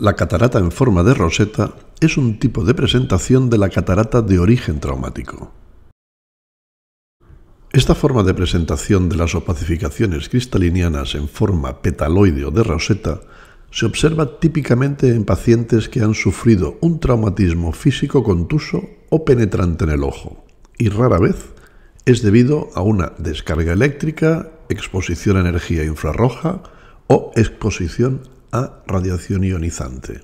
La catarata en forma de roseta es un tipo de presentación de la catarata de origen traumático. Esta forma de presentación de las opacificaciones cristalinianas en forma petaloide o de roseta se observa típicamente en pacientes que han sufrido un traumatismo físico contuso o penetrante en el ojo, y rara vez es debido a una descarga eléctrica, exposición a energía infrarroja o exposición a radiación ionizante.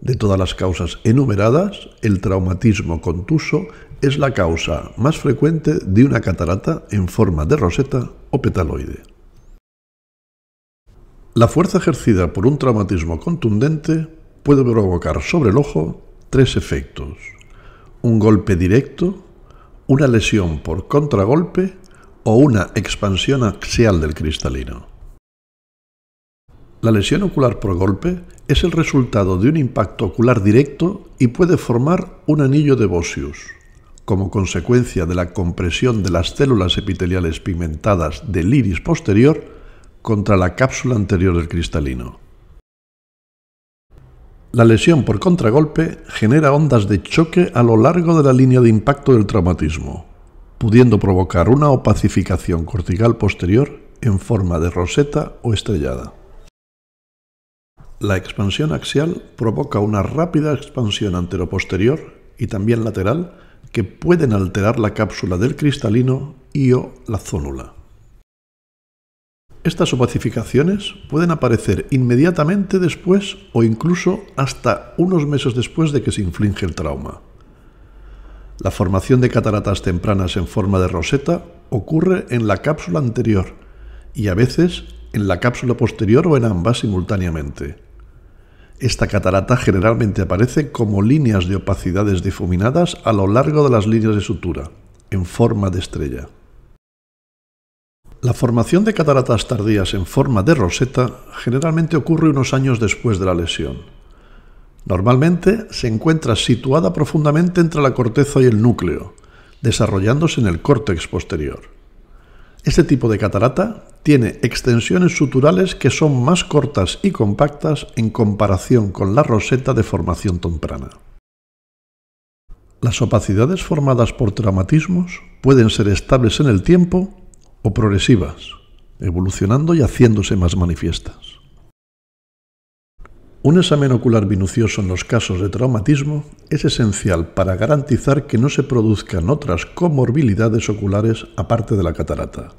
De todas las causas enumeradas, el traumatismo contuso es la causa más frecuente de una catarata en forma de roseta o petaloide. La fuerza ejercida por un traumatismo contundente puede provocar sobre el ojo tres efectos. Un golpe directo, una lesión por contragolpe o una expansión axial del cristalino. La lesión ocular por golpe es el resultado de un impacto ocular directo y puede formar un anillo de Bosius. Como consecuencia de la compresión de las células epiteliales pigmentadas del iris posterior contra la cápsula anterior del cristalino. La lesión por contragolpe genera ondas de choque a lo largo de la línea de impacto del traumatismo, pudiendo provocar una opacificación cortical posterior en forma de roseta o estrellada. La expansión axial provoca una rápida expansión anteroposterior y también lateral que pueden alterar la cápsula del cristalino y o la zónula. Estas opacificaciones pueden aparecer inmediatamente después o incluso hasta unos meses después de que se inflige el trauma. La formación de cataratas tempranas en forma de roseta ocurre en la cápsula anterior y a veces en la cápsula posterior o en ambas simultáneamente. Esta catarata generalmente aparece como líneas de opacidades difuminadas a lo largo de las líneas de sutura, en forma de estrella. La formación de cataratas tardías en forma de roseta generalmente ocurre unos años después de la lesión. Normalmente se encuentra situada profundamente entre la corteza y el núcleo, desarrollándose en el córtex posterior. Este tipo de catarata tiene extensiones suturales que son más cortas y compactas en comparación con la roseta de formación temprana. Las opacidades formadas por traumatismos pueden ser estables en el tiempo o progresivas, evolucionando y haciéndose más manifiestas. Un examen ocular minucioso en los casos de traumatismo es esencial para garantizar que no se produzcan otras comorbilidades oculares aparte de la catarata.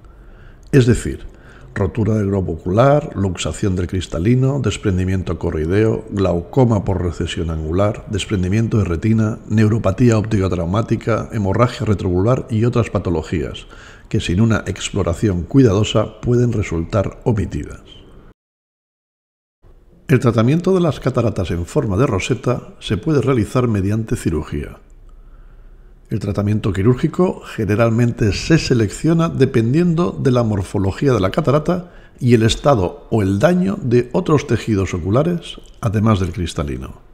Es decir, rotura del globo ocular, luxación del cristalino, desprendimiento corrideo, glaucoma por recesión angular, desprendimiento de retina, neuropatía óptica traumática, hemorragia retrobular y otras patologías que sin una exploración cuidadosa pueden resultar omitidas. El tratamiento de las cataratas en forma de roseta se puede realizar mediante cirugía. El tratamiento quirúrgico generalmente se selecciona dependiendo de la morfología de la catarata y el estado o el daño de otros tejidos oculares, además del cristalino.